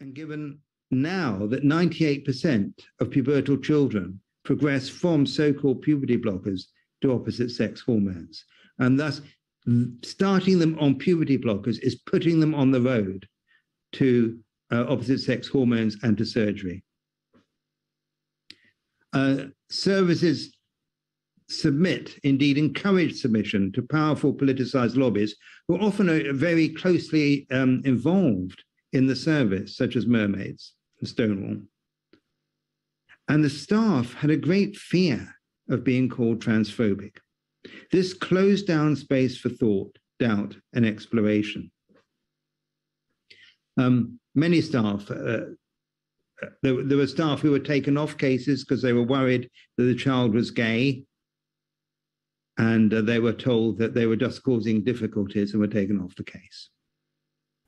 and given now that 98% of pubertal children progress from so called puberty blockers to opposite sex hormones. And thus, starting them on puberty blockers is putting them on the road to uh, opposite sex hormones and to surgery. Uh, services submit, indeed encourage submission to powerful politicized lobbies who often are very closely um, involved in the service, such as mermaids and Stonewall. And the staff had a great fear of being called transphobic. This closed down space for thought, doubt, and exploration. Um, many staff, uh, uh there, there were staff who were taken off cases because they were worried that the child was gay. And uh, they were told that they were just causing difficulties and were taken off the case.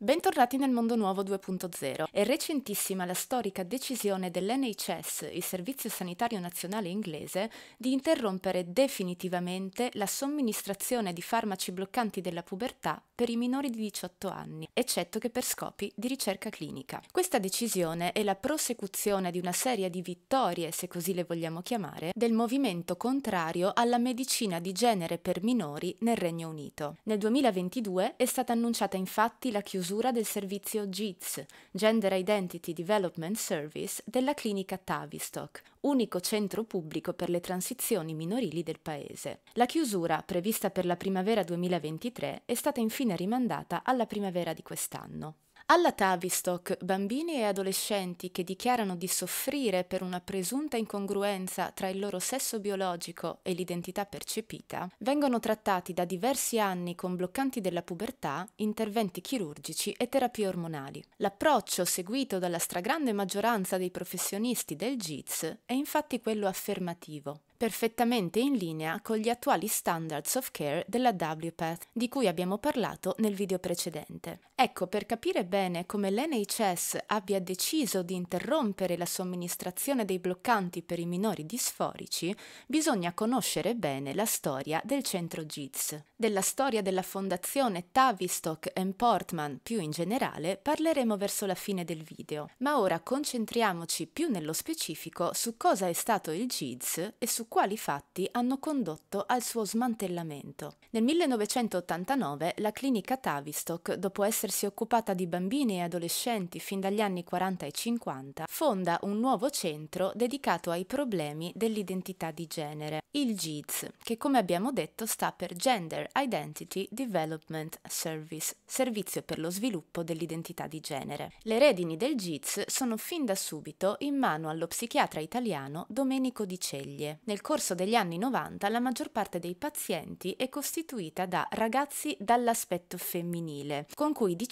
Bentornati nel Mondo Nuovo 2.0. È recentissima la storica decisione dell'NHS, il Servizio Sanitario Nazionale inglese, di interrompere definitivamente la somministrazione di farmaci bloccanti della pubertà per i minori di 18 anni, eccetto che per scopi di ricerca clinica. Questa decisione è la prosecuzione di una serie di vittorie, se così le vogliamo chiamare, del movimento contrario alla medicina di genere per minori nel Regno Unito. Nel 2022 è stata annunciata infatti la chiusura chiusura del servizio JITS, Gender Identity Development Service, della clinica Tavistock, unico centro pubblico per le transizioni minorili del paese. La chiusura, prevista per la primavera 2023, è stata infine rimandata alla primavera di quest'anno. Alla Tavistock, bambini e adolescenti che dichiarano di soffrire per una presunta incongruenza tra il loro sesso biologico e l'identità percepita, vengono trattati da diversi anni con bloccanti della pubertà, interventi chirurgici e terapie ormonali. L'approccio seguito dalla stragrande maggioranza dei professionisti del GITS è infatti quello affermativo, perfettamente in linea con gli attuali standards of care della WPATH, di cui abbiamo parlato nel video precedente. Ecco, per capire bene come l'NHS abbia deciso di interrompere la somministrazione dei bloccanti per i minori disforici, bisogna conoscere bene la storia del centro GITS. Della storia della fondazione Tavistock and Portman più in generale parleremo verso la fine del video, ma ora concentriamoci più nello specifico su cosa è stato il GITS e su quali fatti hanno condotto al suo smantellamento. Nel 1989 la clinica Tavistock, dopo essersi occupata di bambini e adolescenti fin dagli anni 40 e 50, fonda un nuovo centro dedicato ai problemi dell'identità di genere, il GIDS, che come abbiamo detto sta per Gender Identity Development Service, servizio per lo sviluppo dell'identità di genere. Le redini del GIDS sono fin da subito in mano allo psichiatra italiano Domenico Di Ceglie. Nel nel corso degli anni 90 la maggior parte dei pazienti è costituita da ragazzi dall'aspetto femminile, con cui di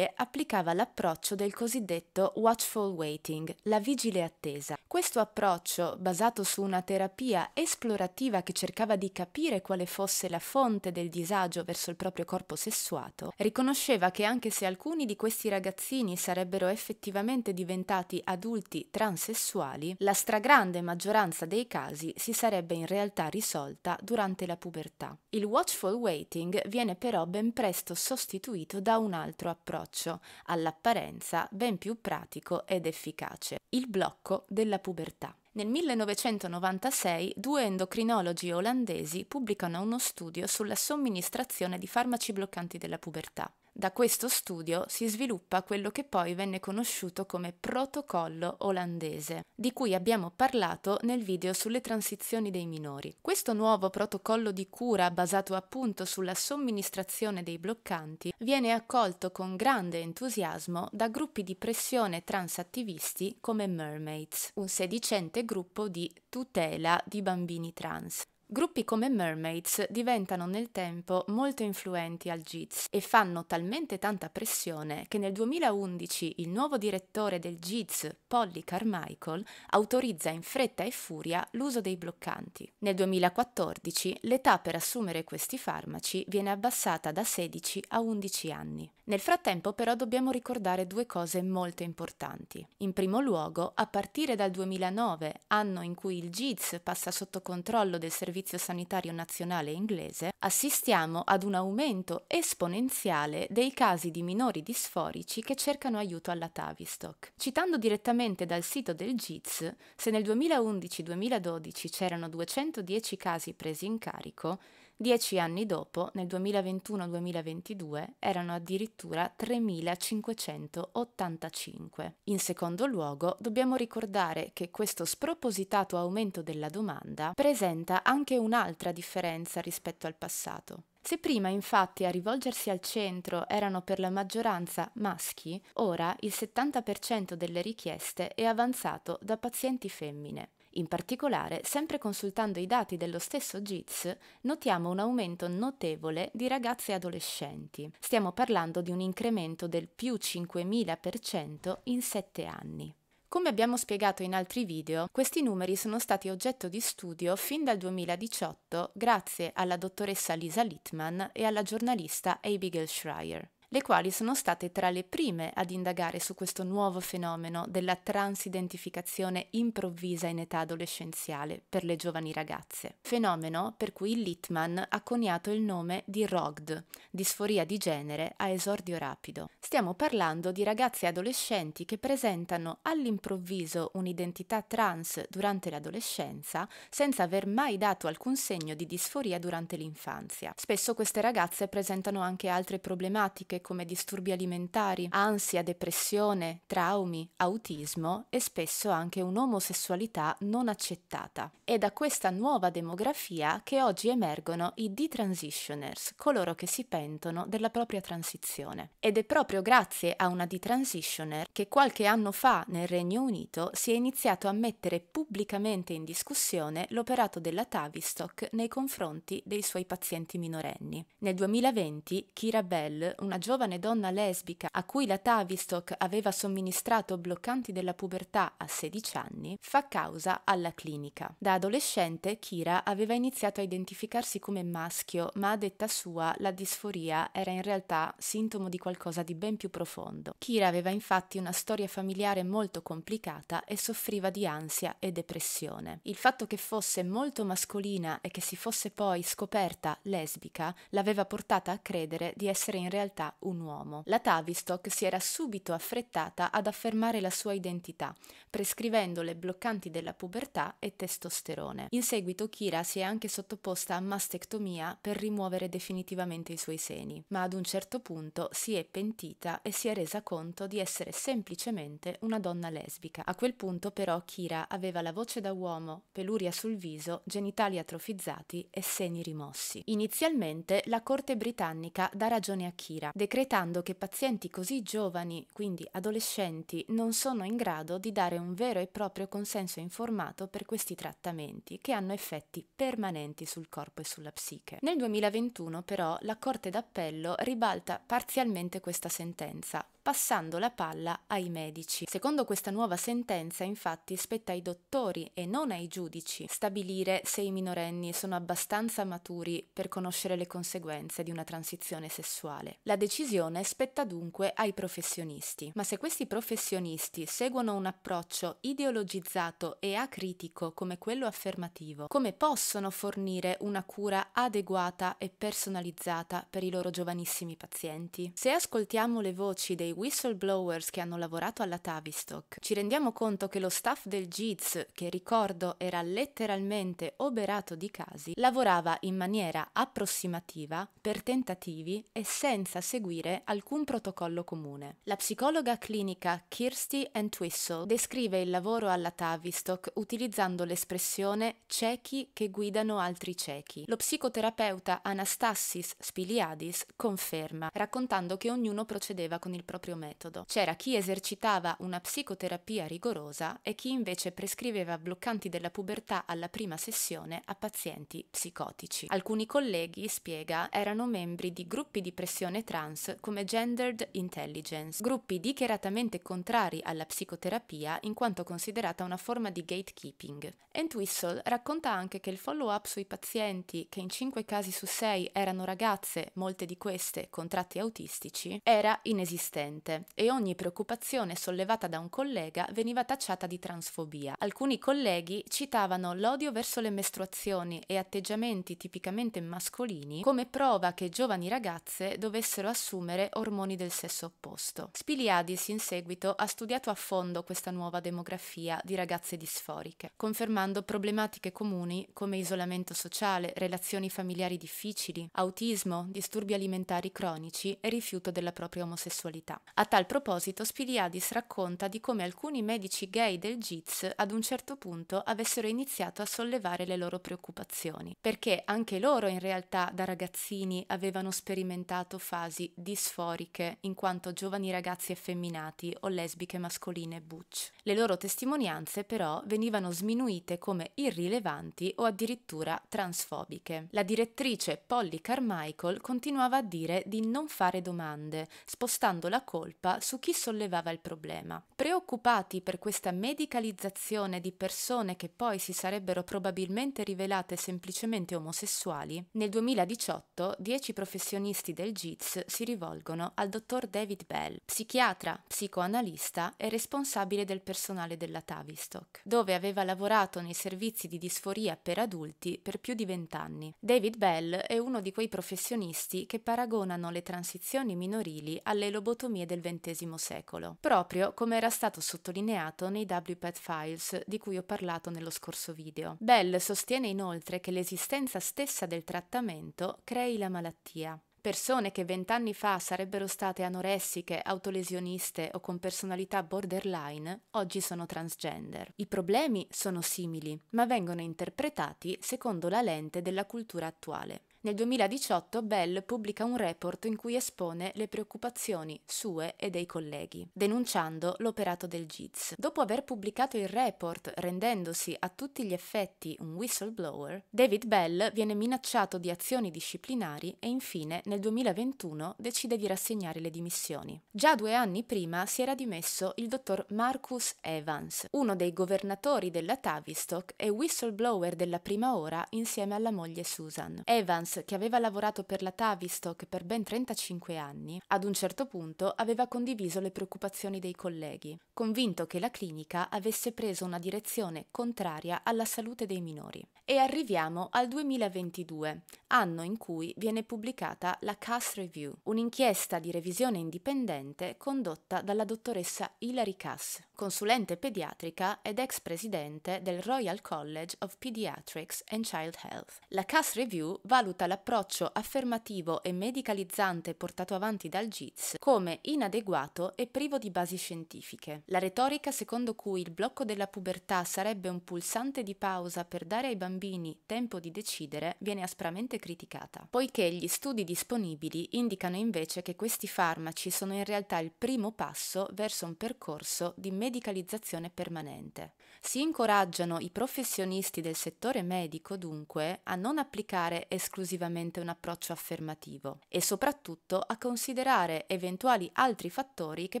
applicava l'approccio del cosiddetto watchful waiting, la vigile attesa. Questo approccio, basato su una terapia esplorativa che cercava di capire quale fosse la fonte del disagio verso il proprio corpo sessuato, riconosceva che anche se alcuni di questi ragazzini sarebbero effettivamente diventati adulti transessuali, la stragrande maggioranza dei casi si sarebbe in realtà risolta durante la pubertà. Il watchful waiting viene però ben presto sostituito da un altro approccio, all'apparenza ben più pratico ed efficace, il blocco della pubertà. Nel 1996 due endocrinologi olandesi pubblicano uno studio sulla somministrazione di farmaci bloccanti della pubertà. Da questo studio si sviluppa quello che poi venne conosciuto come protocollo olandese, di cui abbiamo parlato nel video sulle transizioni dei minori. Questo nuovo protocollo di cura basato appunto sulla somministrazione dei bloccanti viene accolto con grande entusiasmo da gruppi di pressione transattivisti come Mermaids, un sedicente gruppo di tutela di bambini trans, Gruppi come Mermaids diventano nel tempo molto influenti al jazz e fanno talmente tanta pressione che nel 2011 il nuovo direttore del jazz, Polly Carmichael, autorizza in fretta e furia l'uso dei bloccanti. Nel 2014 l'età per assumere questi farmaci viene abbassata da 16 a 11 anni. Nel frattempo però dobbiamo ricordare due cose molto importanti. In primo luogo, a partire dal 2009, anno in cui il jazz passa sotto controllo del servizio Servizio Sanitario Nazionale inglese, assistiamo ad un aumento esponenziale dei casi di minori disforici che cercano aiuto alla Tavistock. Citando direttamente dal sito del GITS, se nel 2011-2012 c'erano 210 casi presi in carico, Dieci anni dopo, nel 2021-2022, erano addirittura 3.585. In secondo luogo, dobbiamo ricordare che questo spropositato aumento della domanda presenta anche un'altra differenza rispetto al passato. Se prima infatti a rivolgersi al centro erano per la maggioranza maschi, ora il 70% delle richieste è avanzato da pazienti femmine. In particolare, sempre consultando i dati dello stesso GITS, notiamo un aumento notevole di ragazze e adolescenti. Stiamo parlando di un incremento del più 5.000% in 7 anni. Come abbiamo spiegato in altri video, questi numeri sono stati oggetto di studio fin dal 2018 grazie alla dottoressa Lisa Littman e alla giornalista Abigail Schreier le quali sono state tra le prime ad indagare su questo nuovo fenomeno della transidentificazione improvvisa in età adolescenziale per le giovani ragazze, fenomeno per cui Littman ha coniato il nome di ROGD, disforia di genere a esordio rapido. Stiamo parlando di ragazze adolescenti che presentano all'improvviso un'identità trans durante l'adolescenza senza aver mai dato alcun segno di disforia durante l'infanzia. Spesso queste ragazze presentano anche altre problematiche come disturbi alimentari, ansia, depressione, traumi, autismo e spesso anche un'omosessualità non accettata. È da questa nuova demografia che oggi emergono i detransitioners, coloro che si pentono della propria transizione. Ed è proprio grazie a una detransitioner che qualche anno fa nel Regno Unito si è iniziato a mettere pubblicamente in discussione l'operato della Tavistock nei confronti dei suoi pazienti minorenni. Nel 2020 Kira Bell, una giovane donna lesbica a cui la Tavistock aveva somministrato bloccanti della pubertà a 16 anni, fa causa alla clinica. Da adolescente Kira aveva iniziato a identificarsi come maschio, ma a detta sua la disforia era in realtà sintomo di qualcosa di ben più profondo. Kira aveva infatti una storia familiare molto complicata e soffriva di ansia e depressione. Il fatto che fosse molto mascolina e che si fosse poi scoperta lesbica l'aveva portata a credere di essere in realtà un uomo. La Tavistock si era subito affrettata ad affermare la sua identità, prescrivendo le bloccanti della pubertà e testosterone. In seguito Kira si è anche sottoposta a mastectomia per rimuovere definitivamente i suoi seni, ma ad un certo punto si è pentita e si è resa conto di essere semplicemente una donna lesbica. A quel punto però Kira aveva la voce da uomo, peluria sul viso, genitali atrofizzati e seni rimossi. Inizialmente la corte britannica dà ragione a Kira, decretando che pazienti così giovani, quindi adolescenti, non sono in grado di dare un vero e proprio consenso informato per questi trattamenti, che hanno effetti permanenti sul corpo e sulla psiche. Nel 2021 però la Corte d'Appello ribalta parzialmente questa sentenza, passando la palla ai medici. Secondo questa nuova sentenza, infatti, spetta ai dottori e non ai giudici stabilire se i minorenni sono abbastanza maturi per conoscere le conseguenze di una transizione sessuale. La decisione spetta dunque ai professionisti. Ma se questi professionisti seguono un approccio ideologizzato e acritico come quello affermativo, come possono fornire una cura adeguata e personalizzata per i loro giovanissimi pazienti? Se ascoltiamo le voci dei whistleblowers che hanno lavorato alla Tavistock, ci rendiamo conto che lo staff del JITS, che ricordo era letteralmente oberato di casi, lavorava in maniera approssimativa, per tentativi e senza seguire alcun protocollo comune. La psicologa clinica Kirsty Entwistle descrive il lavoro alla Tavistock utilizzando l'espressione ciechi che guidano altri ciechi. Lo psicoterapeuta Anastassis Spiliadis conferma, raccontando che ognuno procedeva con il proprio proprio metodo. C'era chi esercitava una psicoterapia rigorosa e chi invece prescriveva bloccanti della pubertà alla prima sessione a pazienti psicotici. Alcuni colleghi, spiega, erano membri di gruppi di pressione trans come Gendered Intelligence, gruppi dichiaratamente contrari alla psicoterapia in quanto considerata una forma di gatekeeping. Entwistle racconta anche che il follow-up sui pazienti, che in 5 casi su 6 erano ragazze, molte di queste con tratti autistici, era inesistente presente e ogni preoccupazione sollevata da un collega veniva tacciata di transfobia. Alcuni colleghi citavano l'odio verso le mestruazioni e atteggiamenti tipicamente mascolini come prova che giovani ragazze dovessero assumere ormoni del sesso opposto. Spiliadis in seguito ha studiato a fondo questa nuova demografia di ragazze disforiche, confermando problematiche comuni come isolamento sociale, relazioni familiari difficili, autismo, disturbi alimentari cronici e rifiuto della propria omosessualità. A tal proposito, Spiliadis racconta di come alcuni medici gay del GITS ad un certo punto avessero iniziato a sollevare le loro preoccupazioni, perché anche loro in realtà da ragazzini avevano sperimentato fasi disforiche in quanto giovani ragazzi effeminati o lesbiche mascoline butch. Le loro testimonianze però venivano sminuite come irrilevanti o addirittura transfobiche. La direttrice Polly Carmichael continuava a dire di non fare domande, spostando la colpa colpa su chi sollevava il problema. Preoccupati per questa medicalizzazione di persone che poi si sarebbero probabilmente rivelate semplicemente omosessuali, nel 2018 dieci professionisti del JITS si rivolgono al dottor David Bell, psichiatra, psicoanalista e responsabile del personale della Tavistock, dove aveva lavorato nei servizi di disforia per adulti per più di vent'anni. David Bell è uno di quei professionisti che paragonano le transizioni minorili alle lobotomie economie del XX secolo, proprio come era stato sottolineato nei WPET Files di cui ho parlato nello scorso video. Bell sostiene inoltre che l'esistenza stessa del trattamento crei la malattia. Persone che vent'anni fa sarebbero state anoressiche, autolesioniste o con personalità borderline, oggi sono transgender. I problemi sono simili, ma vengono interpretati secondo la lente della cultura attuale. Nel 2018 Bell pubblica un report in cui espone le preoccupazioni sue e dei colleghi, denunciando l'operato del JITS. Dopo aver pubblicato il report rendendosi a tutti gli effetti un whistleblower, David Bell viene minacciato di azioni disciplinari e infine nel 2021 decide di rassegnare le dimissioni. Già due anni prima si era dimesso il dottor Marcus Evans, uno dei governatori della Tavistock e whistleblower della prima ora insieme alla moglie Susan. Evans che aveva lavorato per la Tavistock per ben 35 anni, ad un certo punto aveva condiviso le preoccupazioni dei colleghi, convinto che la clinica avesse preso una direzione contraria alla salute dei minori. E arriviamo al 2022, anno in cui viene pubblicata la Cass Review, un'inchiesta di revisione indipendente condotta dalla dottoressa Hilary Cass, consulente pediatrica ed ex presidente del Royal College of Pediatrics and Child Health. La Cass Review valuta giudicato l'approccio affermativo e medicalizzante portato avanti dal GITS come inadeguato e privo di basi scientifiche. La retorica secondo cui il blocco della pubertà sarebbe un pulsante di pausa per dare ai bambini tempo di decidere viene aspramente criticata, poiché gli studi disponibili indicano invece che questi farmaci sono in realtà il primo passo verso un percorso di medicalizzazione permanente. Si incoraggiano i professionisti del settore medico dunque a non applicare esclusivamente un approccio affermativo e soprattutto a considerare eventuali altri fattori che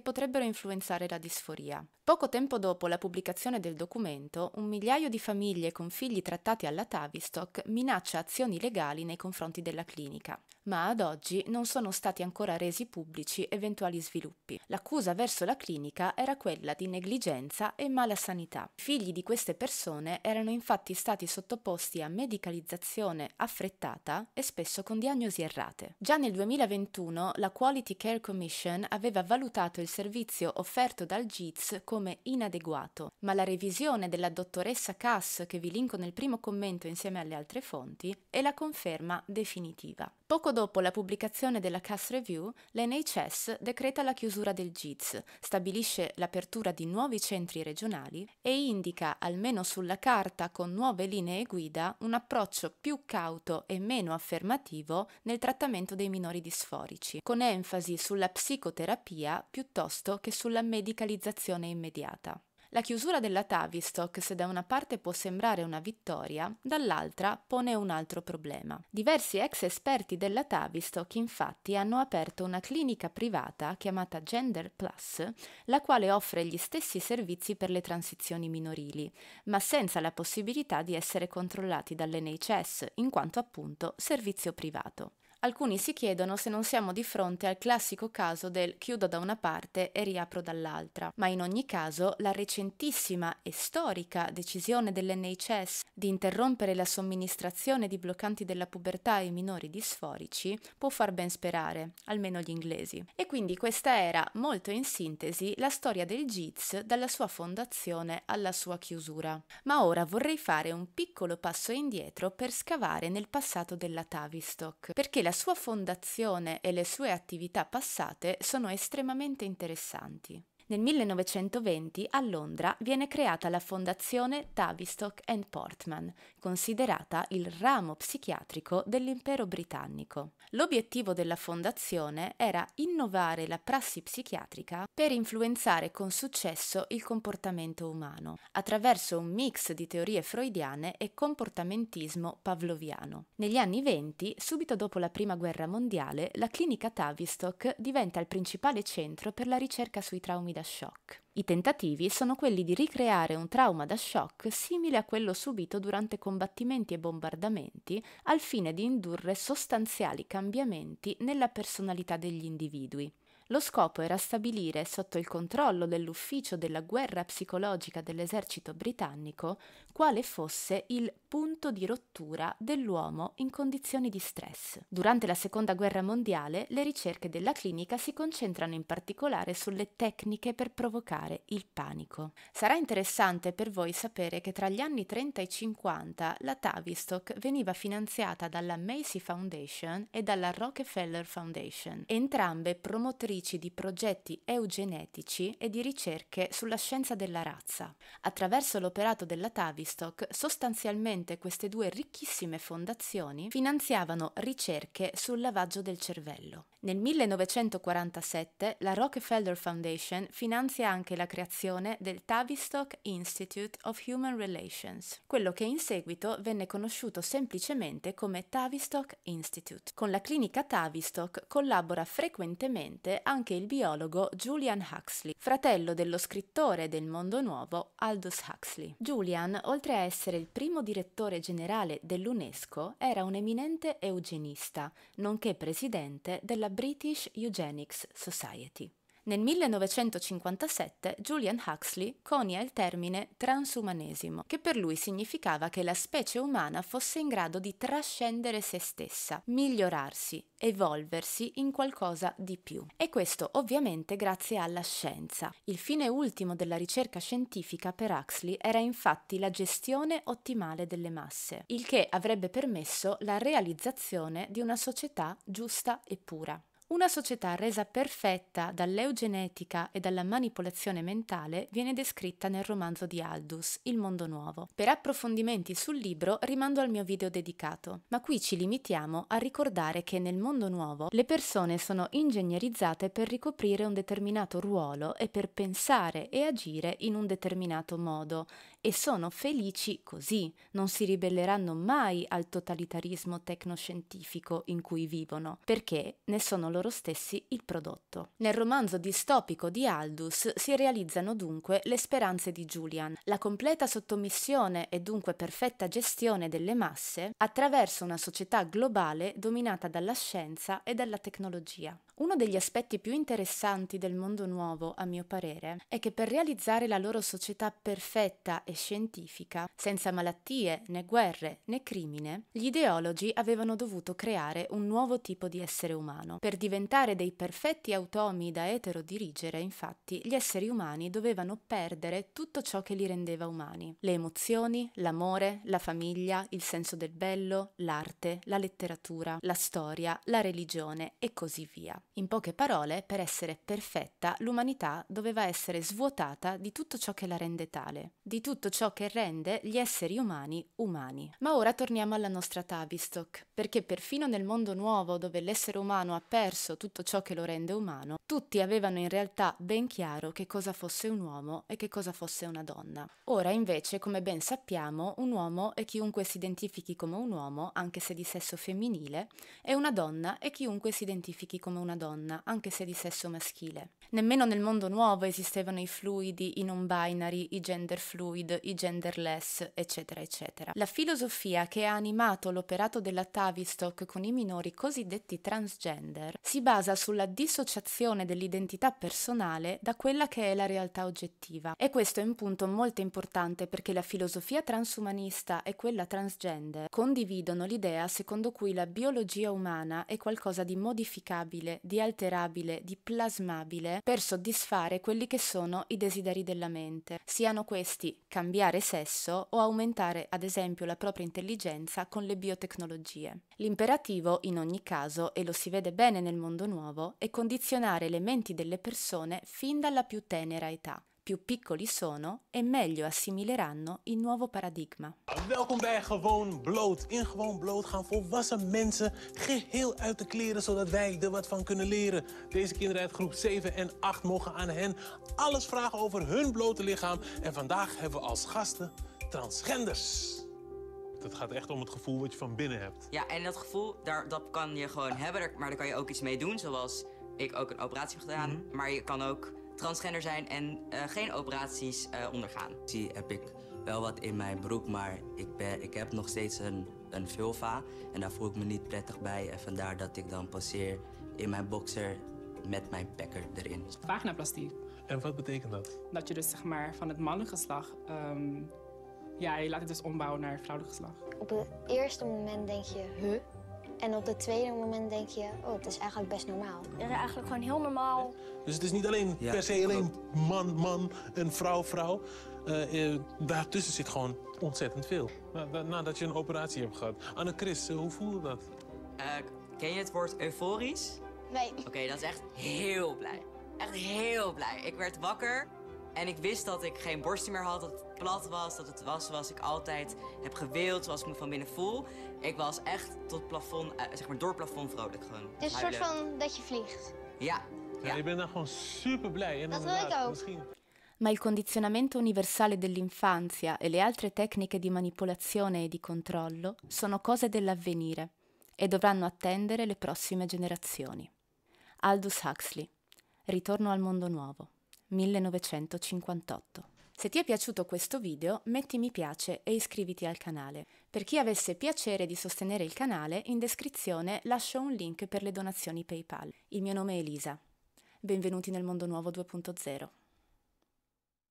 potrebbero influenzare la disforia. Poco tempo dopo la pubblicazione del documento, un migliaio di famiglie con figli trattati alla Tavistock minaccia azioni legali nei confronti della clinica, ma ad oggi non sono stati ancora resi pubblici eventuali sviluppi. L'accusa verso la clinica era quella di negligenza e mala sanità figli di queste persone erano infatti stati sottoposti a medicalizzazione affrettata e spesso con diagnosi errate. Già nel 2021 la Quality Care Commission aveva valutato il servizio offerto dal JITS come inadeguato, ma la revisione della dottoressa Cass, che vi linko nel primo commento insieme alle altre fonti, è la conferma definitiva. Poco dopo la pubblicazione della Cass Review, l'NHS decreta la chiusura del JITS, stabilisce l'apertura di nuovi centri regionali e indica, almeno sulla carta con nuove linee guida, un approccio più cauto e meno affermativo nel trattamento dei minori disforici, con enfasi sulla psicoterapia piuttosto che sulla medicalizzazione immediata. La chiusura della Tavistock, se da una parte può sembrare una vittoria, dall'altra pone un altro problema. Diversi ex esperti della Tavistock infatti hanno aperto una clinica privata chiamata Gender Plus, la quale offre gli stessi servizi per le transizioni minorili, ma senza la possibilità di essere controllati dall'NHS, in quanto appunto servizio privato alcuni si chiedono se non siamo di fronte al classico caso del chiudo da una parte e riapro dall'altra, ma in ogni caso la recentissima e storica decisione dell'NHS di interrompere la somministrazione di bloccanti della pubertà ai minori disforici può far ben sperare, almeno gli inglesi. E quindi questa era, molto in sintesi, la storia del JITS dalla sua fondazione alla sua chiusura. Ma ora vorrei fare un piccolo passo indietro per scavare nel passato della Tavistock, perché la sua fondazione e le sue attività passate sono estremamente interessanti. Nel 1920 a Londra viene creata la fondazione Tavistock and Portman, considerata il ramo psichiatrico dell'impero britannico. L'obiettivo della fondazione era innovare la prassi psichiatrica per influenzare con successo il comportamento umano, attraverso un mix di teorie freudiane e comportamentismo pavloviano. Negli anni 20, subito dopo la Prima Guerra Mondiale, la clinica Tavistock diventa il principale centro per la ricerca sui traumi da shock. I tentativi sono quelli di ricreare un trauma da shock simile a quello subito durante combattimenti e bombardamenti al fine di indurre sostanziali cambiamenti nella personalità degli individui. Lo scopo era stabilire, sotto il controllo dell'ufficio della guerra psicologica dell'esercito britannico, quale fosse il punto di rottura dell'uomo in condizioni di stress. Durante la seconda guerra mondiale le ricerche della clinica si concentrano in particolare sulle tecniche per provocare il panico. Sarà interessante per voi sapere che tra gli anni 30 e 50 la Tavistock veniva finanziata dalla Macy Foundation e dalla Rockefeller Foundation, entrambe promotrici autrici di progetti eugenetici e di ricerche sulla scienza della razza. Attraverso l'operato della Tavistock, sostanzialmente queste due ricchissime fondazioni finanziavano ricerche sul lavaggio del cervello. Nel 1947 la Rockefeller Foundation finanzia anche la creazione del Tavistock Institute of Human Relations, quello che in seguito venne conosciuto semplicemente come Tavistock Institute. Con la clinica Tavistock collabora frequentemente anche il biologo Julian Huxley, fratello dello scrittore del mondo nuovo Aldous Huxley. Julian, oltre a essere il primo direttore generale dell'UNESCO, era un eminente eugenista, nonché presidente della British Eugenics Society. Nel 1957 Julian Huxley conia il termine transumanesimo, che per lui significava che la specie umana fosse in grado di trascendere se stessa, migliorarsi, evolversi in qualcosa di più. E questo ovviamente grazie alla scienza. Il fine ultimo della ricerca scientifica per Huxley era infatti la gestione ottimale delle masse, il che avrebbe permesso la realizzazione di una società giusta e pura. Una società resa perfetta dall'eugenetica e dalla manipolazione mentale viene descritta nel romanzo di Aldus, Il mondo nuovo. Per approfondimenti sul libro rimando al mio video dedicato, ma qui ci limitiamo a ricordare che nel mondo nuovo le persone sono ingegnerizzate per ricoprire un determinato ruolo e per pensare e agire in un determinato modo e sono felici così, non si ribelleranno mai al totalitarismo tecnoscientifico in cui vivono, perché ne sono loro stessi il prodotto. Nel romanzo distopico di Aldous si realizzano dunque le speranze di Julian, la completa sottomissione e dunque perfetta gestione delle masse attraverso una società globale dominata dalla scienza e dalla tecnologia. Uno degli aspetti più interessanti del mondo nuovo, a mio parere, è che per realizzare la loro società perfetta e scientifica, senza malattie, né guerre, né crimine, gli ideologi avevano dovuto creare un nuovo tipo di essere umano. Per diventare dei perfetti automi da etero dirigere, infatti, gli esseri umani dovevano perdere tutto ciò che li rendeva umani. Le emozioni, l'amore, la famiglia, il senso del bello, l'arte, la letteratura, la storia, la religione e così via. In poche parole, per essere perfetta, l'umanità doveva essere svuotata di tutto ciò che la rende tale, di tutto ciò che rende gli esseri umani umani. Ma ora torniamo alla nostra Tavistock, perché perfino nel mondo nuovo dove l'essere umano ha perso tutto ciò che lo rende umano, tutti avevano in realtà ben chiaro che cosa fosse un uomo e che cosa fosse una donna. Ora invece, come ben sappiamo, un uomo è chiunque si identifichi come un uomo, anche se di sesso femminile, e una donna è chiunque si identifichi come una donna donna, anche se di sesso maschile. Nemmeno nel mondo nuovo esistevano i fluidi, i non binary, i gender fluid, i genderless, eccetera, eccetera. La filosofia che ha animato l'operato della Tavistock con i minori cosiddetti transgender si basa sulla dissociazione dell'identità personale da quella che è la realtà oggettiva. E questo è un punto molto importante perché la filosofia transumanista e quella transgender condividono l'idea secondo cui la biologia umana è qualcosa di modificabile, di di alterabile, di plasmabile per soddisfare quelli che sono i desideri della mente, siano questi cambiare sesso o aumentare ad esempio la propria intelligenza con le biotecnologie. L'imperativo in ogni caso, e lo si vede bene nel mondo nuovo, è condizionare le menti delle persone fin dalla più tenera età. più piccoli sono e meglio assimileranno il nuovo paradigma. Welkom bij Gewoon Bloot. In Gewoon Bloot gaan volwassen mensen geheel uit de kleren zodat wij er wat van kunnen leren. Deze kinderen uit groep 7 en 8 mogen aan hen alles vragen over hun blote lichaam. En vandaag hebben we als gasten transgenders. Het gaat echt om het gevoel wat je van binnen hebt. Ja, en dat gevoel, daar, dat kan je gewoon hebben, maar daar kan je ook iets mee doen. Zoals ik ook een operatie heb gedaan. Mhm. Maar je kan ook transgender zijn en eh, geen operaties uh, ondergaan. Zie heb ik wel wat in mijn broek, maar ik, ben, ik heb nog steeds een, een vulva. En daar voel ik me niet prettig bij. En vandaar dat ik dan passeer in mijn boxer met mijn pekker erin. Vaginaplastie. En wat betekent dat? Dat je dus zeg maar van het mannelijk ehm, ja, je laat het dus ombouwen naar het vrouwelijk geslag. Op het eerste moment denk je, huh? En op het tweede moment denk je, oh, het is eigenlijk best normaal. Het is eigenlijk gewoon heel normaal. Dus het is niet alleen per se alleen man, man en vrouw, vrouw. Eh, eh, daartussen zit gewoon ontzettend veel. Nadat je een operatie hebt gehad. Anne-Chris, eh, hoe voel je dat? ken je het woord euforisch? Nee. Oké, okay, dat is echt heel blij. Echt heel blij. Ik werd wakker en ik wist dat ik geen borstje meer had, plat was, dat het was zoals ik altijd heb gewild, zoals ik me van binnen voel. Ik was echt tot plafond, eh, zeg maar door plafond vrolijk gewoon. Het is een soort van dat je vliegt. Ja. ja. ja je bent dan gewoon super blij. En dat wil ik ook. Misschien... Ma il condizionamento universale dell'infanzia e le altre tecniche di manipolazione e di controllo sono cose dell'avvenire e dovranno attendere le prossime generazioni. Aldous Huxley, Ritorno al mondo nuovo, 1958. Se ti è piaciuto questo video metti mi piace e iscriviti al canale. Per chi avesse piacere di sostenere il canale, in descrizione lascio un link per le donazioni PayPal. Il mio nome è Elisa. Benvenuti nel Mondo Nuovo 2.0.